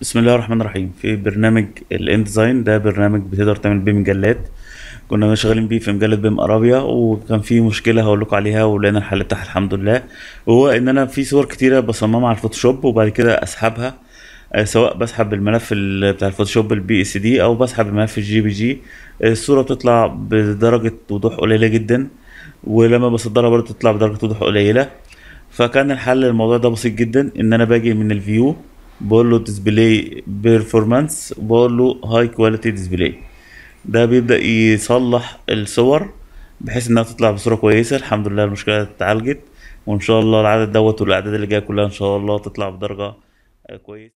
بسم الله الرحمن الرحيم في برنامج الانديزاين ديزاين ده برنامج بتقدر تعمل بيه مجلات كنا شغالين بيه في مجله بيم ارابيا وكان في مشكله هقول لكم عليها ولقينا الحل بتاعها الحمد لله وهو ان انا في صور كتيره بصممها على الفوتوشوب وبعد كده اسحبها آه، سواء بسحب الملف بتاع الفوتوشوب البي اس دي او بسحب الملف الجي بي جي الصوره بتطلع بدرجه وضوح قليله جدا ولما بصدرها برضه تطلع بدرجه وضوح قليله فكان الحل للموضوع ده بسيط جدا ان انا باجي من الفيو بقول له ديسبلاي بيرفورمانس وبقول له هاي كواليتي ديسبلاي ده بيبدا يصلح الصور بحيث انها تطلع بصوره كويسه الحمد لله المشكله اتعالجت وان شاء الله العدد دوت والاعداد اللي جايه كلها ان شاء الله تطلع بدرجه كويسه